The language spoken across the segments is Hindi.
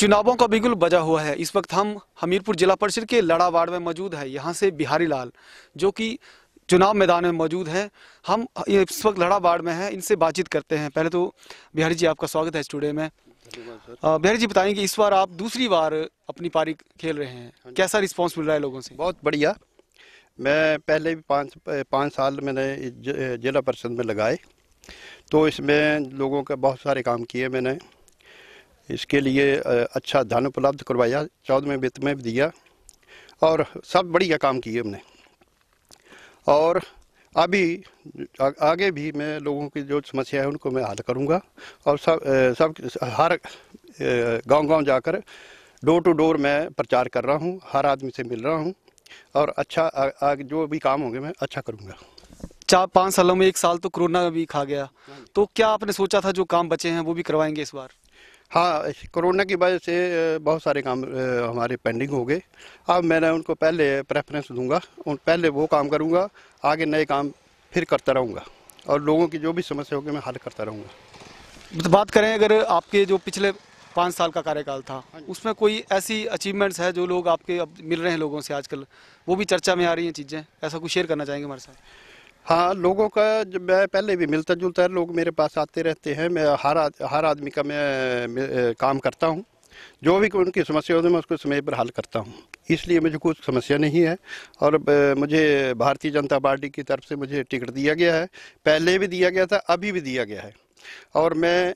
चुनावों का बिगुल बजा हुआ है इस वक्त हम हमीरपुर जिला परिषद के लड़ा वार्ड में मौजूद है यहाँ से बिहारी लाल जो कि चुनाव मैदान में मौजूद हैं हम इस वक्त लड़ा वार्ड में हैं इनसे बातचीत करते हैं पहले तो बिहारी जी आपका स्वागत है स्टूडियो में बिहारी जी बताएंगे इस बार आप दूसरी बार अपनी पारी खेल रहे हैं हाँ कैसा रिस्पॉन्स मिल रहा है लोगों से बहुत बढ़िया मैं पहले भी पाँच पाँच साल मैंने जिला परिषद में लगाए तो इसमें लोगों के बहुत सारे काम किए मैंने इसके लिए अच्छा धन उपलब्ध करवाया चौदहवें वित्त में दिया और सब बढ़िया काम किए हमने और अभी आगे भी मैं लोगों की जो समस्या है उनको मैं हल करूंगा और सब सब हर गांव-गांव जाकर डोर टू डोर मैं प्रचार कर रहा हूं हर आदमी से मिल रहा हूं और अच्छा आ, आ, जो भी काम होंगे मैं अच्छा करूंगा चार पाँच सालों में एक साल तो कोरोना भी खा गया हाँ तो क्या आपने सोचा था जो काम बचे हैं वो भी करवाएंगे इस बार हाँ कोरोना की वजह से बहुत सारे काम हमारे पेंडिंग हो गए अब मैंने उनको पहले प्रेफरेंस दूंगा उन पहले वो काम करूंगा आगे नए काम फिर करता रहूंगा और लोगों की जो भी समस्या होगी मैं हल करता रहूंगा तो बात करें अगर आपके जो पिछले पाँच साल का कार्यकाल था हाँ उसमें कोई ऐसी अचीवमेंट्स है जो लोग आपके अब मिल रहे हैं लोगों से आजकल वो भी चर्चा में आ रही हैं चीज़ें ऐसा कुछ शेयर करना चाहेंगे हमारे साथ हाँ लोगों का जब मैं पहले भी मिलता जुलता है लोग मेरे पास आते रहते हैं मैं हर आद, हर आदमी का मैं काम करता हूँ जो भी उनकी समस्या होती है मैं उसको समय पर हल करता हूँ इसलिए मुझे कुछ समस्या नहीं है और मुझे भारतीय जनता पार्टी की तरफ से मुझे टिकट दिया गया है पहले भी दिया गया था अभी भी दिया गया है और मैं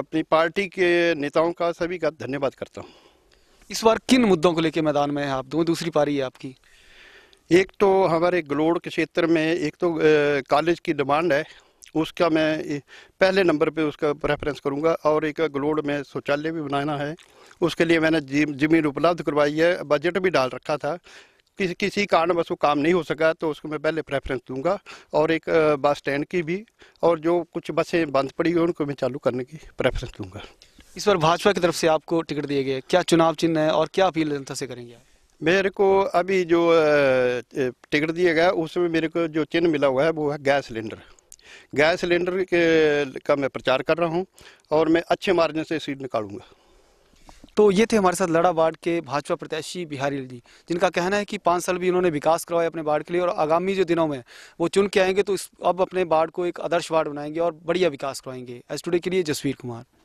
अपनी पार्टी के नेताओं का सभी का धन्यवाद करता हूँ इस बार किन मुद्दों को लेकर मैदान में है आप दो दूसरी पारी है आपकी एक तो हमारे गलोड़ के क्षेत्र में एक तो कॉलेज की डिमांड है उसका मैं पहले नंबर पे उसका प्रेफरेंस करूंगा और एक ग्लोड़ में शौचालय भी बनाना है उसके लिए मैंने जमीन उपलब्ध करवाई है बजट भी डाल रखा था किसी किसी बस वो काम नहीं हो सका तो उसको मैं पहले प्रेफरेंस दूंगा और एक बस स्टैंड की भी और जो कुछ बसें बंद पड़ी हुई उनको मैं चालू करने की प्रेफरेंस दूंगा इस बार भाजपा की तरफ से आपको टिकट दिए गए क्या चुनाव चिन्ह है और क्या अपील जनता से करेंगे आप मेरे को अभी जो टिकट दिया गया उसमें मेरे को जो चिन्ह मिला हुआ है वो है गैस सिलेंडर गैस सिलेंडर के का मैं प्रचार कर रहा हूँ और मैं अच्छे मार्जिन से सीट निकालूंगा तो ये थे हमारे साथ लड़ा वार्ड के भाजपा प्रत्याशी बिहारी जी जिनका कहना है कि पाँच साल भी इन्होंने विकास करवाया अपने वार्ड के लिए और आगामी जो दिनों में वो चुन के आएंगे तो अब अपने वार्ड को एक आदर्श वार्ड बनाएंगे और बढ़िया विकास करवाएंगे एस टूडे के लिए जसवीर कुमार